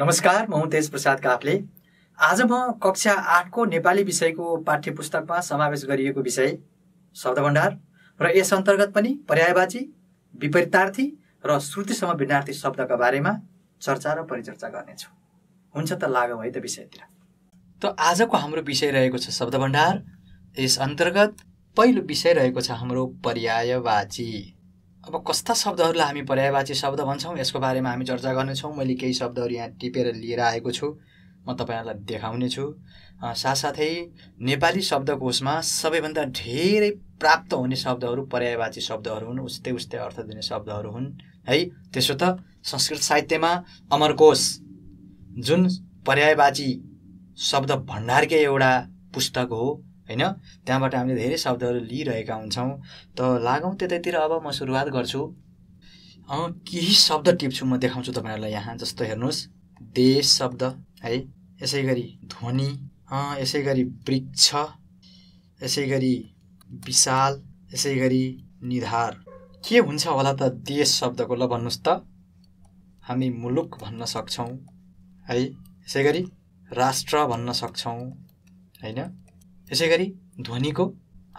नमस्कार म हुँ तेज प्रसाद काफले आज म कक्षा आठको नेपाली विषयको पाठ्य पुस्तकमा समावेश गरिएको विषय शब्दभण्डार र यस अन्तर्गत पनि पर्यायवाची विपरीतार्थी र श्रुतिसम्म विद्यार्थी शब्दका बारेमा चर्चा र परिचर्चा गर्नेछु हुन्छ त लागौँ है त विषयतिर त आजको हाम्रो विषय रहेको छ शब्दभण्डार यस अन्तर्गत पहिलो विषय रहेको छ हाम्रो पर्यायवाची अब कस्ता शब्दहरूलाई हामी पर्यायवाची शब्द भन्छौँ यसको बारेमा हामी चर्चा गर्नेछौँ मैले केही शब्दहरू यहाँ टिपेर लिएर आएको छु म तपाईँहरूलाई देखाउने छु साथसाथै नेपाली शब्दकोशमा सबैभन्दा धेरै प्राप्त हुने शब्दहरू पर्यायवाची शब्दहरू हुन् उस्तै उस्तै अर्थ दिने शब्दहरू हुन् है त्यसो त संस्कृत साहित्यमा अमरकोश जुन पर्यायवाची शब्द भण्डारकै एउटा पुस्तक हो होइन त्यहाँबाट हामीले धेरै शब्दहरू लिइरहेका हुन्छौँ त लागौँ त्यतैतिर अब म सुरुवात गर्छु केही शब्द टिप्छु म देखाउँछु तपाईँहरूलाई यहाँ जस्तो हेर्नुहोस् देश शब्द है यसै गरी ध्वनि यसै गरी वृक्ष यसै गरी विशाल यसै गरी निधार के हुन्छ होला त देश शब्दको ल भन्नुहोस् त हामी मुलुक भन्न सक्छौँ है यसै गरी राष्ट्र भन्न सक्छौँ होइन यसै गरी ध्वनिको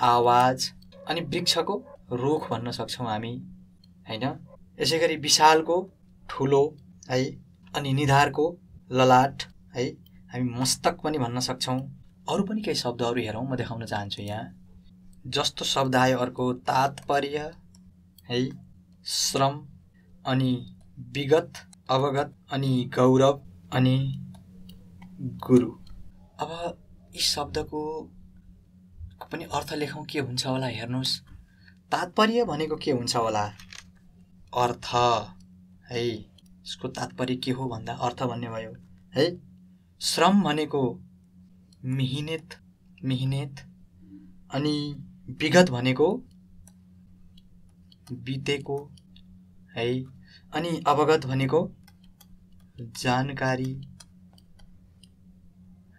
आवाज अनि वृक्षको रुख भन्न सक्छौँ हामी होइन यसै गरी विशालको ठुलो है अनि निधारको ललाट है हामी मस्तक पनि भन्न सक्छौँ अरू पनि केही शब्दहरू हेरौँ म देखाउन चाहन्छु यहाँ जस्तो शब्द आयो अर्को तात्पर्य है श्रम अनि विगत अवगत अनि गौरव अनि गुरु अब यी शब्दको पनि अर्थ लेखौँ के हुन्छ होला हेर्नुहोस् तात्पर्य भनेको के हुन्छ होला अर्थ है यसको तात्पर्य के हो भन्दा अर्थ भन्ने भयो है श्रम भनेको मिहिनेत मिहिनेत अनि विगत भनेको बितेको है अनि अवगत भनेको जानकारी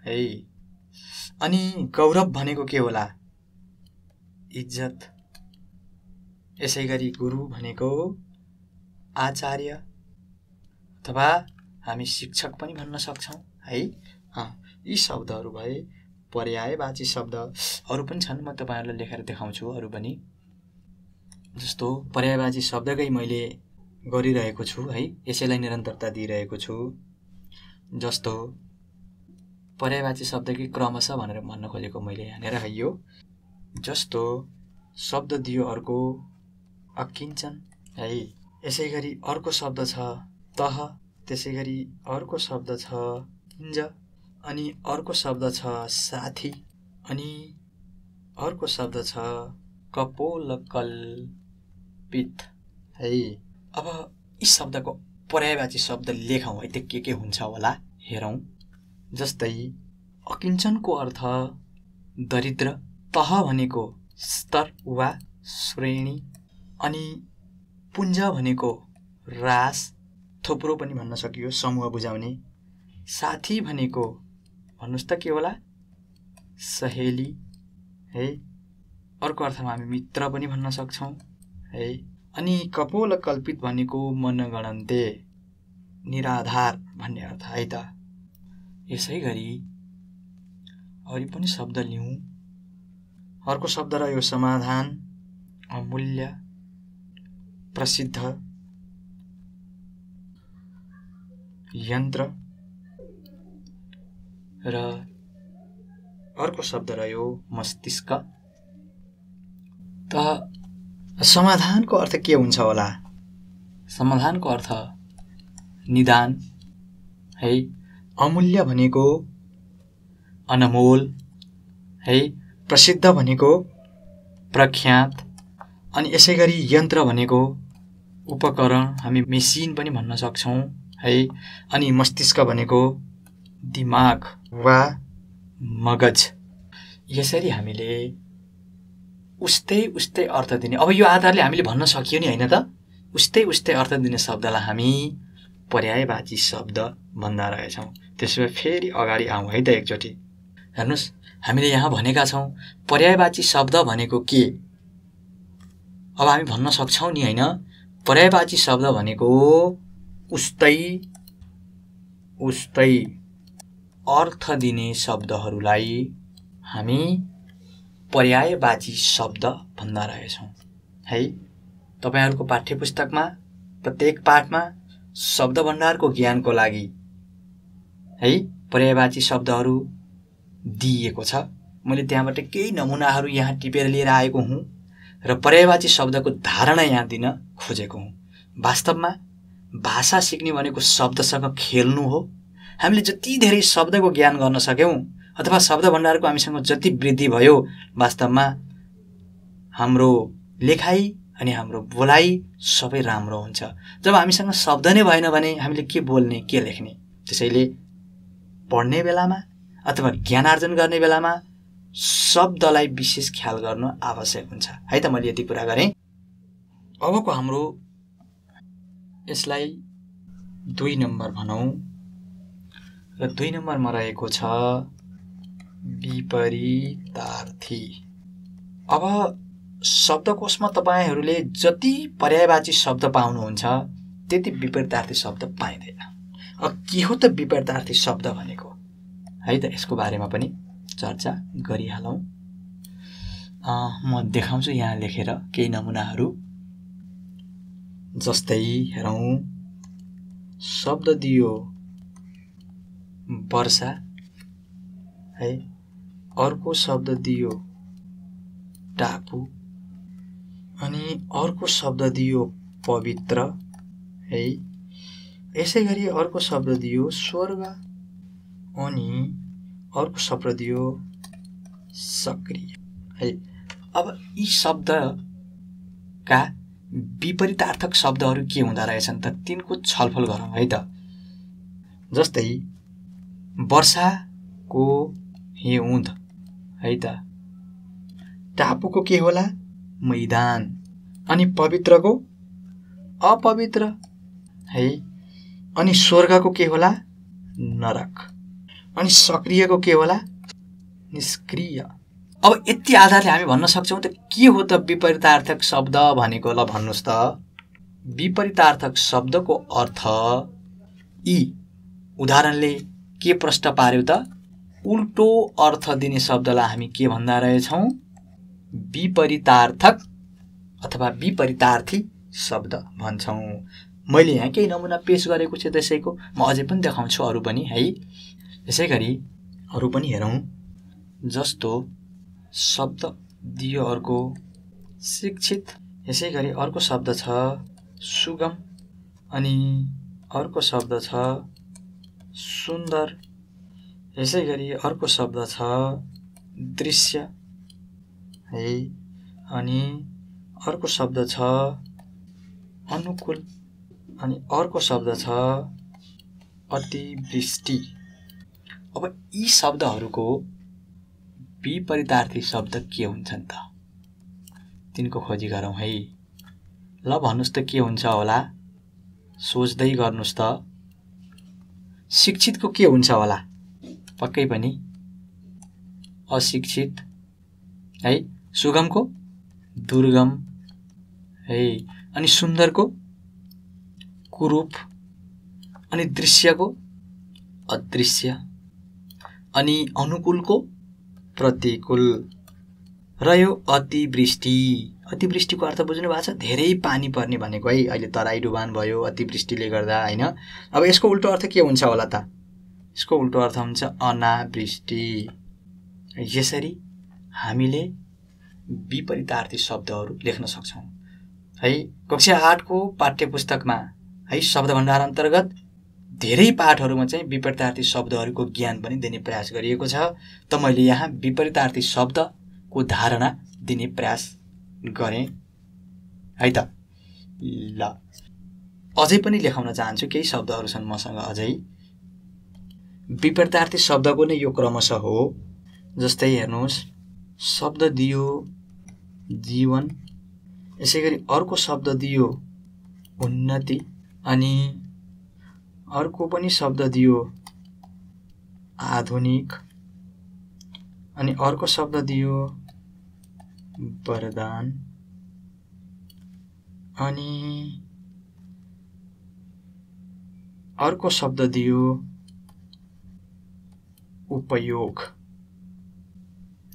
है अनि गौरव भनेको के होला इज्जत यसै गरी गुरु भनेको आचार्य अथवा हामी शिक्षक पनि भन्न सक्छौँ है यी शब्दहरू भए पर्यायवाची शब्द अरू पनि छन् म तपाईँहरूलाई लेखेर देखाउँछु अरू पनि जस्तो पर्यायवाची शब्दकै मैले गरिरहेको छु है यसैलाई निरन्तरता दिइरहेको छु जस्तो पर्यायवाची शब्दकै क्रमशः भनेर भन्न खोजेको मैले यहाँनिर यो जस्तो शब्द दियो अर्को अकिन्छन् है यसै गरी अर्को शब्द छ तह त्यसै गरी अर्को शब्द छ किन्ज अनि अर्को शब्द छ साथी अनि अर्को शब्द छ पित है अब यी शब्दको पर्यायवाची शब्द लेखौँ है त्यो के के हुन्छ होला हेरौँ जस्तै अकिञ्चनको अर्थ दरिद्र तह भनेको स्तर वा श्रेणी अनि पुञ्ज भनेको रास थोप्रो पनि भन्न सकियो समूह बुझाउने साथी भनेको भन्नुहोस् त के होला सहेली है अर्को अर्थमा हामी मित्र पनि भन्न सक्छौँ है अनि कपोल कल्पित भनेको मनगणन्ते निराधार भन्ने अर्थ है त यसै गरी अरू पनि शब्द लिउँ अर्को शब्द रह्यो समाधान अमूल्य प्रसिद्ध यन्त्र र अर्को शब्द रह्यो मस्तिष्क त समाधानको अर्थ के हुन्छ होला समाधानको अर्थ निदान है अमूल्य भनेको अनमोल है प्रसिद्ध भनेको प्रख्यात अनि यसै गरी यन्त्र भनेको उपकरण हामी मेसिन पनि भन्न सक्छौँ है अनि मस्तिष्क भनेको दिमाग वा मगज यसरी हामीले उस्तै उस्तै अर्थ दिने अब यो आधारले हामीले भन्न सकियो नि होइन त उस्तै उस्तै अर्थ दिने शब्दलाई हामी पर्यायवाची शब्द भन्दा रहेछौँ त्यसो भए फेरि अगाडि आउँ है त एकचोटि हेर्नुहोस् हामीले यहाँ भनेका छौँ पर्यायवाची शब्द भनेको के अब हामी भन्न सक्छौँ नि होइन पर्यायवाची शब्द भनेको उस्तै उस्तै अर्थ दिने शब्दहरूलाई हामी पर्यायवाची शब्द भन्दा रहेछौँ है तपाईँहरूको पाठ्य पुस्तकमा प्रत्येक पाठमा शब्द भण्डारको ज्ञानको लागि है पर्यायवाची शब्दहरू दिइएको छ मैले त्यहाँबाट केही नमुनाहरू यहाँ टिपेर लिएर आएको हुँ र पर्यायवाची शब्दको धारणा यहाँ दिन खोजेको हुँ वास्तवमा भाषा सिक्ने भनेको शब्दसँग खेल्नु हो हामीले जति धेरै शब्दको ज्ञान गर्न सक्यौँ अथवा शब्द भण्डारको हामीसँग जति वृद्धि भयो वास्तवमा हाम्रो लेखाइ अनि हाम्रो बोलाइ सबै राम्रो हुन्छ जब हामीसँग शब्द नै भएन भने हामीले के बोल्ने के लेख्ने त्यसैले पढ्ने बेलामा अथवा ज्ञान आर्जन गर्ने बेलामा शब्दलाई विशेष ख्याल गर्नु आवश्यक हुन्छ है त मैले यति कुरा गरेँ अबको हाम्रो यसलाई दुई नम्बर भनौँ र दुई नम्बरमा रहेको छ विपरीतार्थी अब शब्दकोशमा तपाईँहरूले जति पर्यायवाची शब्द पाउनुहुन्छ त्यति विपरीतार्थी शब्द पाइँदैन अब के हो त विपरीतार्थी शब्द भनेको है त यसको बारेमा पनि चर्चा गरिहालौँ म देखाउँछु यहाँ लेखेर केही नमुनाहरू जस्तै हेरौँ शब्द दियो वर्षा है अर्को शब्द दियो टापु अनि अर्को शब्द दियो पवित्र है यसै गरी अर्को शब्द दियो स्वर्ग अनि अर्को शब्द दियो सक्रिय है अब यी शब्दका विपरीतार्थक शब्दहरू के हुँदो रहेछन् त तिनको छलफल गरौँ है त जस्तै वर्षाको हिउँद है त टापुको के होला मैदान अनि पवित्रको अपवित्र है अनि स्वर्गको के होला नरक अनि सक्रियको के होला निष्क्रिय अब यति आधारले हामी भन्न सक्छौँ त के हो त विपरीतार्थक शब्द भनेको ल भन्नुहोस् त विपरीतार्थक शब्दको अर्थ यी उदाहरणले के प्रश्न पार्यो त उल्टो अर्थ दिने शब्दलाई हामी के भन्दा रहेछौँ विपरीतार्थक अथवा विपरीतार्थी शब्द भन्छौँ मैले यहाँ केही नमुना पेस गरेको छु त्यसैको म अझै पनि देखाउँछु अरू पनि है यसै गरी अरू पनि हेरौँ जस्तो शब्द दियो अर्को शिक्षित यसै गरी अर्को शब्द छ सुगम अनि अर्को शब्द छ सुन्दर यसै गरी अर्को शब्द छ दृश्य है अनि अर्को शब्द छ अनुकूल अनि अर्को शब्द छ अतिवृष्टि अब यी शब्दहरूको विपरीतार्थी शब्द के हुन्छन् त तिनको खोजी गरौँ है ल भन्नुहोस् त के हुन्छ होला सोच्दै गर्नुहोस् त शिक्षितको के हुन्छ होला पक्कै पनि अशिक्षित है सुगमको दुर्गम है अनि सुन्दरको कुरूप अनि दृश्यको अदृश्य अनि अनुकूलको प्रतिकूल र यो अतिवृष्टि अतिवृष्टिको अर्थ बुझ्नु भएको छ धेरै पानी पर्ने भनेको है अहिले तराई डुबान भयो अतिवृष्टिले गर्दा होइन अब यसको उल्टो अर्थ के हुन्छ होला त यसको उल्टो अर्थ हुन्छ अनावृष्टि यसरी हामीले विपरीतार्थी शब्दहरू लेख्न सक्छौँ है कक्षा आठको पाठ्य पुस्तकमा है शब्द भण्डार अन्तर्गत धेरै पाठहरूमा चाहिँ विपरीतार्थी शब्दहरूको ज्ञान पनि दिने प्रयास गरिएको छ त मैले यहाँ विपरीतार्थी शब्दको धारणा दिने प्रयास गरेँ है त ल अझै पनि लेखाउन चाहन्छु केही शब्दहरू छन् मसँग अझै विपरीतार्थी शब्दको नै यो क्रमशः हो जस्तै हेर्नुहोस् शब्द दियो जीवन यसै गरी अर्को शब्द दियो उन्नति अनि अर्को पनि शब्द दियो आधुनिक अनि अर्को शब्द दियो वरदान अनि अर्को शब्द दियो उपयोग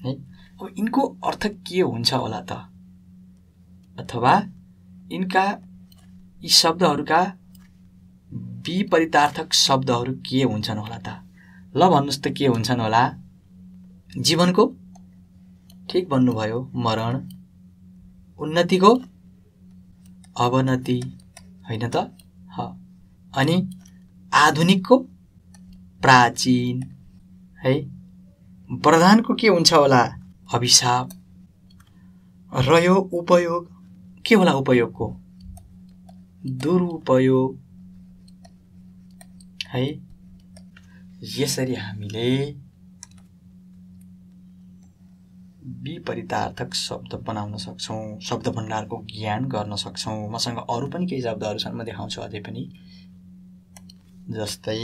है अब यिनको अर्थ के हुन्छ होला त अथवा यिनका यी शब्दहरूका विपरीतार्थक शब्दहरू के हुन्छन् होला त ल भन्नुहोस् त के हुन्छन् होला जीवनको ठिक भन्नुभयो मरण उन्नतिको अवनति होइन त अनि आधुनिकको प्राचीन है प्रधानको के हुन्छ होला अभिशाप रह्यो उपयोग के होला उपयोगको दुरुपयोग है यसरी हामीले विपरीतार्थक शब्द बनाउन सक्छौँ शब्द भण्डारको ज्ञान गर्न सक्छौँ मसँग अरू पनि केही शब्दहरू छन् म देखाउँछु अझै पनि जस्तै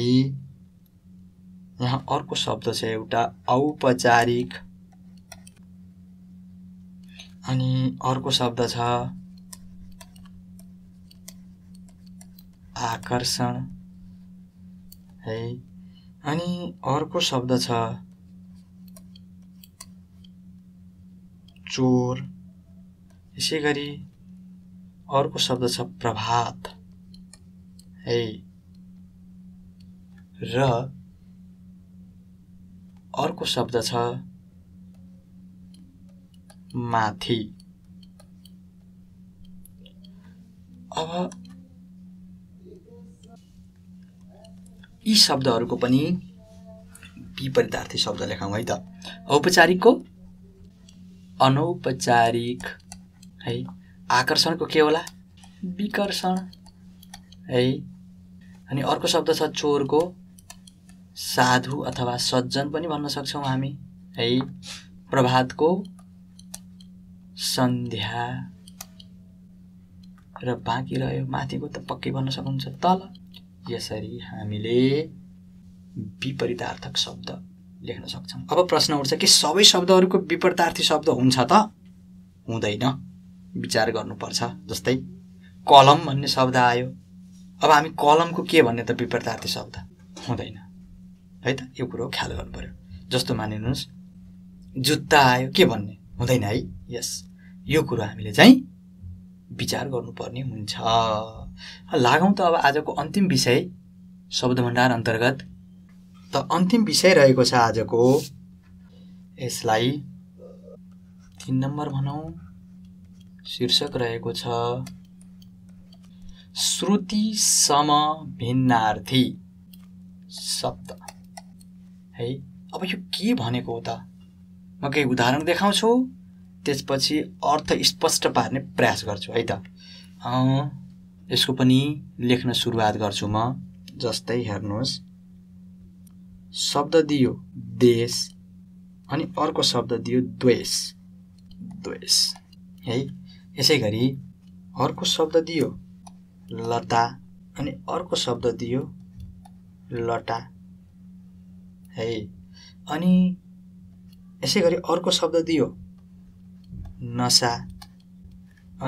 यहाँ अर्को शब्द छ एउटा औपचारिक अनि अर्को शब्द छ आकर्षण है अनि अर्को शब्द छ चोर यसै गरी अर्को शब्द छ प्रभात है र अर्को शब्द छ माथि अब यी शब्दहरूको पनि विपरीतार्थी शब्द लेखौँ है त औपचारिकको अनौपचारिक है आकर्षणको के होला विकर्षण है अनि अर्को शब्द छ चोरको साधु अथवा सज्जन पनि भन्न सक्छौँ हामी है प्रभातको सन्ध्या र बाँकी रह्यो माथिको त पक्कै भन्न सक्नुहुन्छ तल यसरी हामीले विपरीतार्थक शब्द लेख्न सक्छौँ अब प्रश्न उठ्छ कि सबै शब्दहरूको विपरीतार्थी शब्द हुन्छ त हुँदैन विचार गर्नुपर्छ जस्तै कलम भन्ने शब्द आयो अब हामी कलमको के भन्ने त विपरीतार्थी शब्द हुँदैन है त यो कुरो ख्याल गर्नु पऱ्यो जस्तो मानिनुहोस् जुत्ता आयो के भन्ने हुँदैन है यस यो कुरो हामीले चाहिँ विचार गर्नुपर्ने हुन्छ लागौँ त अब आजको अन्तिम विषय शब्द भण्डार अन्तर्गत त अन्तिम विषय रहेको छ आजको यसलाई तिन नम्बर भनौँ शीर्षक रहेको छ श्रुति सम भिन्नार्थी शब्द है अब यो के भनेको हो त म केही उदाहरण देखाउँछु त्यसपछि अर्थ स्पष्ट पार्ने प्रयास गर्छु है त यसको पनि लेख्न सुरुवात गर्छु म जस्तै हेर्नुहोस् शब्द दियो देश अनि अर्को शब्द दियो द्वेष द्वेष है यसै गरी अर्को शब्द दियो लता अनि अर्को शब्द दियो लटा है अनि यसै गरी अर्को शब्द दियो नसा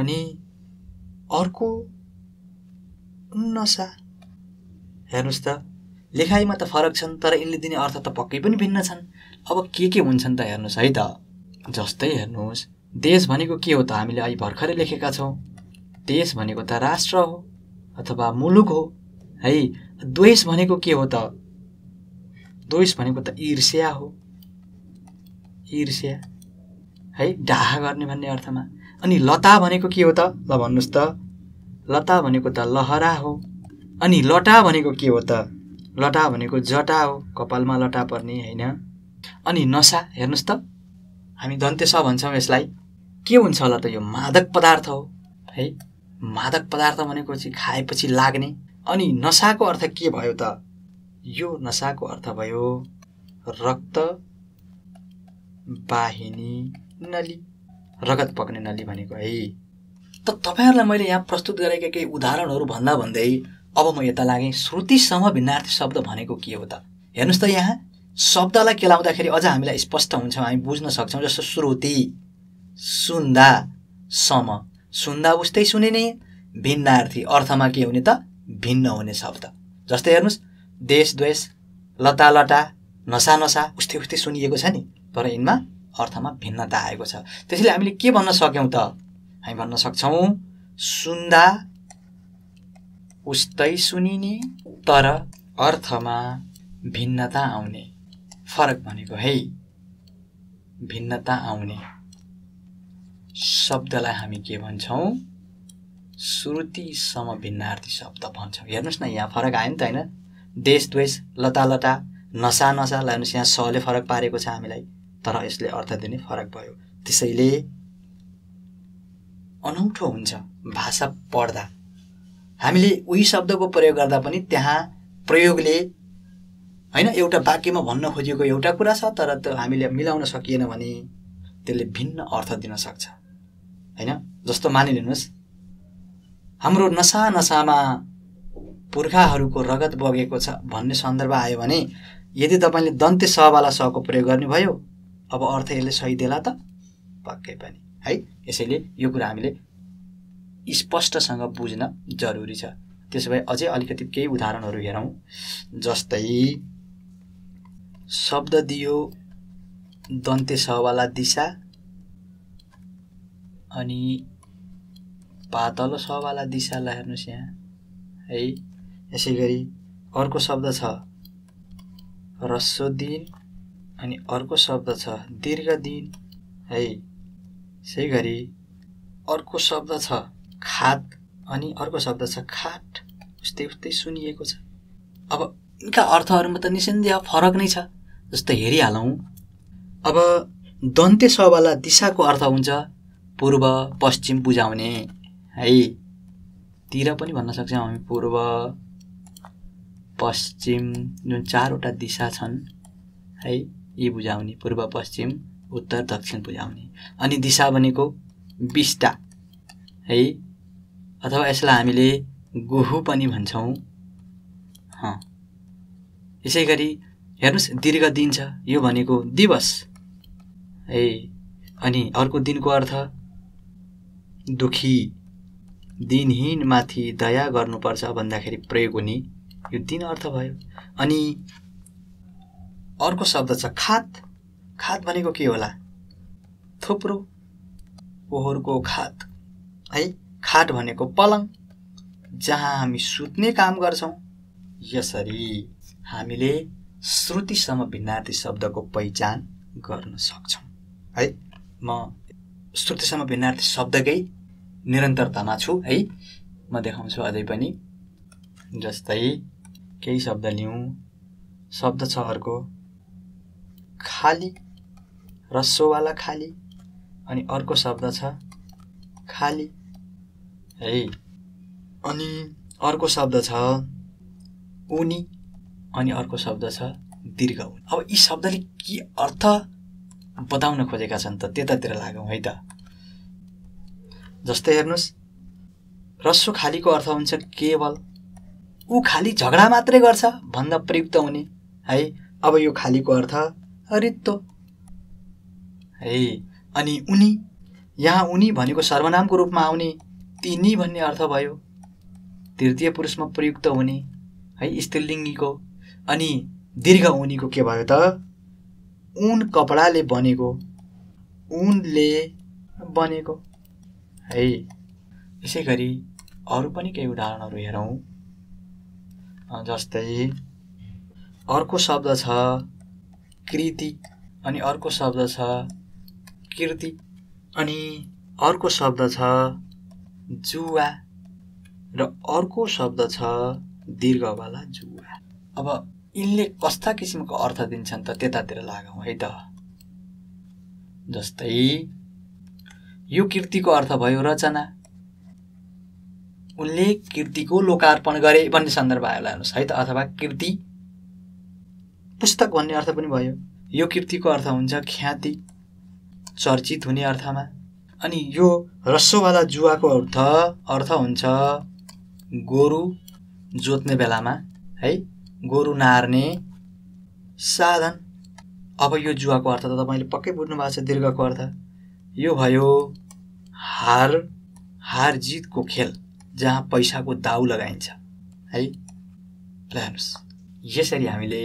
अनि अर्को नसा हेर्नुहोस् त लेखाइमा त फरक छन् तर यिनले दिने अर्थ त पक्कै पनि भिन्न छन् अब के के हुन्छन् त हेर्नुहोस् है त जस्तै हेर्नुहोस् देश भनेको के हो त हामीले अहिले भर्खरै लेखेका छौँ देश भनेको त राष्ट्र हो अथवा मुलुक हो है द्वेष भनेको के हो त द्वेष भनेको त ईर्ष्या हो ईर्ष्या है डाहा गर्ने भन्ने अर्थमा अनि लता भनेको के हो त ल भन्नुहोस् त लता भनेको त लहरा हो अनि लटा भनेको के हो त लटा भनेको जटा हो कपालमा लटा पर्ने होइन अनि नसा हेर्नुहोस् त हामी दन्तेस भन्छौँ यसलाई के हुन्छ होला त यो मादक पदार्थ हो है मादक पदार्थ भनेको चाहिँ खाएपछि लाग्ने अनि नसाको अर्थ के भयो त यो नसाको अर्थ भयो रक्त बाहिनी नली रगत पक्ने नली भनेको है त तपाईँहरूलाई मैले यहाँ प्रस्तुत गरेका केही उदाहरणहरू भन्दा भन्दै अब म यता लागेँ श्रुतिसम्म भिन्नार्थी शब्द भनेको के हो त हेर्नुहोस् त यहाँ शब्दलाई केलाउँदाखेरि अझ हामीलाई स्पष्ट हुन्छ हामी बुझ्न सक्छौँ जस्तो श्रुति सुन्दा सम सुन्दा उस्तै सुनिने भिन्नार्थी अर्थमा के हुने त भिन्न हुने शब्द जस्तै हेर्नुहोस् देश द्वेष लता लटा नसा नसा उस्तै उस्तै सुनिएको छ नि तर यिनमा अर्थमा भिन्नता आएको छ त्यसैले हामीले के भन्न सक्यौँ त हामी भन्न सक्छौँ सुन्दा उस्तै सुनिने तर अर्थमा भिन्नता आउने फरक भनेको है भिन्नता आउने शब्दलाई हामी के भन्छौँ श्रुतिसम्म भिन्नार्थी शब्द भन्छौँ हेर्नुहोस् न यहाँ फरक आयो नि त होइन देश द्वेष लता लता नसा नसा लानुहोस् यहाँ सले फरक पारेको छ हामीलाई तर यसले अर्थ दिने फरक भयो त्यसैले अनौठो हुन्छ भाषा पढ्दा हामीले उही शब्दको प्रयोग गर्दा पनि त्यहाँ प्रयोगले होइन एउटा वाक्यमा भन्न खोजिएको एउटा कुरा छ तर त्यो हामीले मिलाउन सकिएन भने त्यसले भिन्न अर्थ दिन सक्छ होइन जस्तो मानिलिनुहोस् हाम्रो नसा नसामा पुर्खाहरूको रगत बगेको छ भन्ने सन्दर्भ आयो भने यदि तपाईँले दन्ते सहवाला सहको प्रयोग गर्नुभयो अब अर्थ यसले सही देला त पक्कै पनि है यसैले यो कुरा हामीले स्पष्टसँग बुझ्न जरुरी छ त्यसो भए अझै अलिकति केही उदाहरणहरू हेरौँ जस्तै शब्द दियो दन्ते सहवाला दिशा अनि पातलो सहवाला दिशालाई हेर्नुहोस् यहाँ है यसै गरी अर्को शब्द छ रस्सो दिन अनि अर्को शब्द छ दीर्घ दिन है त्यसै गरी अर्को शब्द छ खात अनि अर्को शब्द छ खाट उस्तै उस्तै सुनिएको छ अब यिनका अर्थहरूमा त निसन्देह फरक नै छ जस्तो हेरिहालौँ अब दन्ते सवाला दिशाको अर्थ हुन्छ पूर्व पश्चिम बुझाउने है तिर पनि भन्न सक्छौँ हामी पूर्व पश्चिम जुन चारवटा दिशा छन् है यी बुझाउने पूर्व पश्चिम उत्तर दक्षिण बुझाउने अनि दिशा भनेको बिस्टा है अथवा यसलाई हामीले गुहु पनि भन्छौँ यसै गरी हेर्नुहोस् दीर्घ दिन छ यो भनेको दिवस है अनि अर्को दिनको अर्थ दुखी माथि दया गर्नुपर्छ भन्दाखेरि प्रयोग हुने यो दिन अर्थ भयो अनि अर्को शब्द छ खात खात भनेको के होला थुप्रो ओहोरको खात है खाट भनेको पलङ जहाँ हामी सुत्ने काम गर्छौँ यसरी हामीले श्रुतिसम्म भिन्नार्थी शब्दको पहिचान गर्न सक्छौँ है म श्रुतिसम्म भिन्नार्थी शब्दकै निरन्तरतामा छु है म देखाउँछु अझै पनि जस्तै केही शब्द लिउँ शब्द छ अर्को खाली रसोवाला खाली अनि अर्को शब्द छ खाली है अनि अर्को शब्द छ उनी अनि अर्को शब्द छ दीर्घ उनी अब यी शब्दले के अर्थ बताउन खोजेका छन् त त्यतातिर लागौँ है त जस्तै हेर्नुहोस् रस्सो खालीको अर्थ हुन्छ केवल ऊ खाली झगडा मात्रै गर्छ भन्दा प्रयुक्त हुने है अब यो खालीको अर्थ हरित्तो है अनि उनी यहाँ उनी भनेको सर्वनामको रूपमा आउने तिनी भन्ने अर्थ भयो तृतीय पुरुषमा प्रयुक्त हुने है स्त्रीलिङ्गीको अनि दीर्घ उनीको के भयो त ऊन कपडाले बनेको ऊनले बनेको है यसै गरी अरू पनि केही उदाहरणहरू हेरौँ जस्तै अर्को शब्द छ कृति अनि अर्को शब्द छ कृति अनि अर्को शब्द छ जुवा र अर्को शब्द छ दीर्घवाला जुवा अब यिनले कस्ता किसिमको अर्थ दिन्छन् त त्यतातिर लागौँ है त जस्तै यो कृतिको अर्थ भयो रचना उनले कृतिको लोकार्पण गरे भन्ने सन्दर्भ आयो हेर्नुहोस् है त अथवा कृति पुस्तक भन्ने अर्थ पनि भयो यो कृतिको अर्थ हुन्छ ख्याति चर्चित हुने अर्थमा अनि यो रस्सोवाला जुवाको अर्थ अर्थ हुन्छ गोरु जोत्ने बेलामा है गोरु नार्ने साधन अब यो जुवाको अर्थ त तपाईँले पक्कै बुझ्नु भएको छ दीर्घको अर्थ यो भयो हार हार जितको खेल जहाँ पैसाको दाउ लगाइन्छ है ल हेर्नुहोस् यसरी हामीले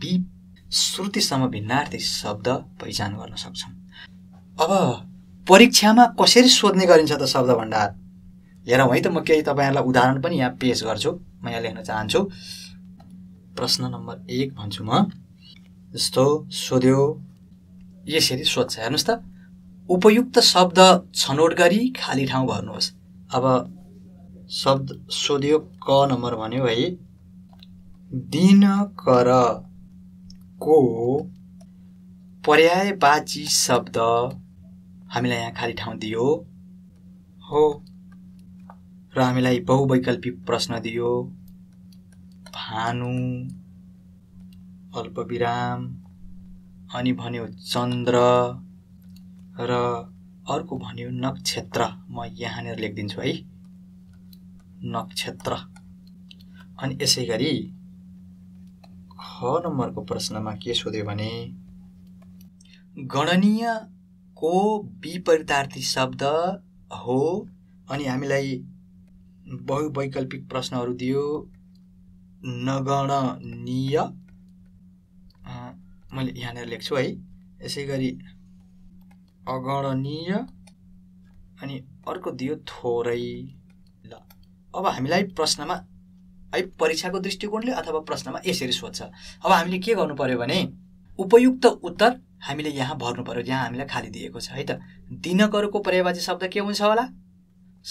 बी श्रुतिसम्म भिन्नार्थी शब्द पहिचान गर्न सक्छौँ अब परीक्षामा कसरी सोध्ने गरिन्छ त शब्द भण्डार हेरौँ है त म केही तपाईँहरूलाई उदाहरण पनि यहाँ पेस गर्छु म यहाँ लेख्न चाहन्छु प्रश्न नम्बर एक भन्छु म जस्तो सोध्यो यसरी सोध्छ हेर्नुहोस् त उपयुक्त शब्द छनौट गरी खाली ठाउँ भर्नुहोस् अब शब्द सोध्यो क नम्बर भन्यो है दिन कर को पर्यायवाची शब्द हामीलाई यहाँ खाली ठाउँ दियो हो र हामीलाई बहुवैकल्पिक प्रश्न दियो भानु अल्पविराम अनि भन्यो चन्द्र र अर्को भन्यो नक्षत्र म यहाँनिर लेखिदिन्छु है नक्षत्र अनि यसै गरी छ नम्बरको प्रश्नमा के सोध्यो भने गणनीयको विपरीतार्थी शब्द हो अनि हामीलाई बहुवैकल्पिक प्रश्नहरू दियो नगणनीय मैले यहाँनिर लेख्छु है यसै गरी अगणनीय अनि अर्को दियो थोरै ल अब हामीलाई प्रश्नमा है परीक्षाको दृष्टिकोणले अथवा प्रश्नमा यसरी सोध्छ अब हामीले के गर्नु पऱ्यो भने उपयुक्त उत्तर हामीले यहाँ भर्नु पऱ्यो यहाँ हामीलाई खाली दिएको छ है त दिनकरको पर्यावाची शब्द के हुन्छ होला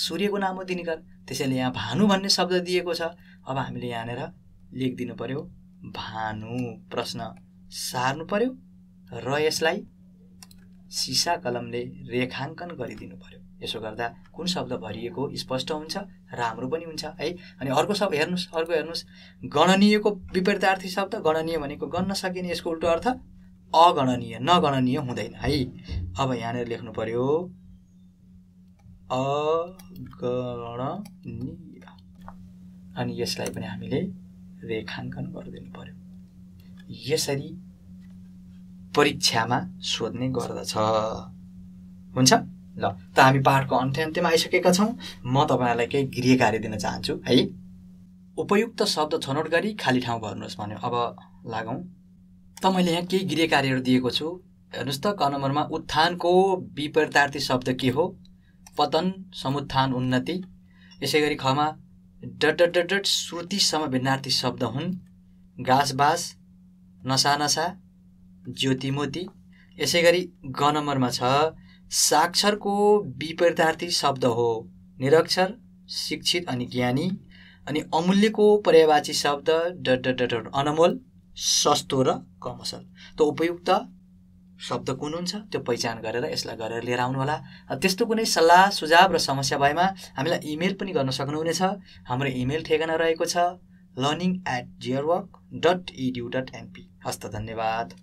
सूर्यको नाम हो दिनकर त्यसैले यहाँ भानु भन्ने शब्द दिएको छ अब हामीले यहाँनिर लेखिदिनु पऱ्यो भानु प्रश्न सार्नु पऱ्यो र यसलाई सिसा कलमले रेखाङ्कन गरिदिनु पर्यो यसो गर्दा कुन शब्द भरिएको स्पष्ट हुन्छ राम्रो पनि हुन्छ है अनि अर्को शब्द हेर्नुहोस् अर्को हेर्नुहोस् गणनीयको विपरीतार्थी शब्द गणनीय भनेको गन्न सकिने यसको उल्टो अर्थ अगणनीय नगणनीय हुँदैन है अब यहाँनिर लेख्नु पर्यो अगणनीय अनि यसलाई पनि हामीले रेखाङ्कन गरिदिनु पर्यो यसरी परीक्षामा सोध्ने गर्दछ हुन्छ ल त हामी पाठको अन्त्य अन्त्यमा आइसकेका छौँ म तपाईँहरूलाई केही गृह कार्य दिन चाहन्छु है उपयुक्त शब्द छनौट गरी खाली ठाउँ भर्नुहोस् भन्यो अब लागौँ त मैले यहाँ केही गृह कार्यहरू दिएको छु हेर्नुहोस् त क नम्बरमा उत्थानको विपरीतार्थी शब्द के हो पतन समुत्थान उन्नति यसै गरी खमा डट डट डट श्रुतिसम्म भिन्नार्थी शब्द हुन् घाँस बाँस नसा नसा ज्योति मोती यसै गरी ग नम्बरमा छ साक्षरको विपरीतार्थी शब्द हो निरक्षर शिक्षित अनि ज्ञानी अनि अमूल्यको पर्यावाची शब्द ड डट अनमोल सस्तो र कमसल त उपयुक्त शब्द कुन हुन्छ त्यो पहिचान गरेर यसलाई गरेर लिएर आउनुहोला त्यस्तो कुनै सल्लाह सुझाव र समस्या भएमा हामीलाई इमेल पनि गर्न सक्नुहुनेछ हाम्रो इमेल ठेगाना रहेको छ लर्निङ एट जियर डट इडियु डट एनपी हस्त धन्यवाद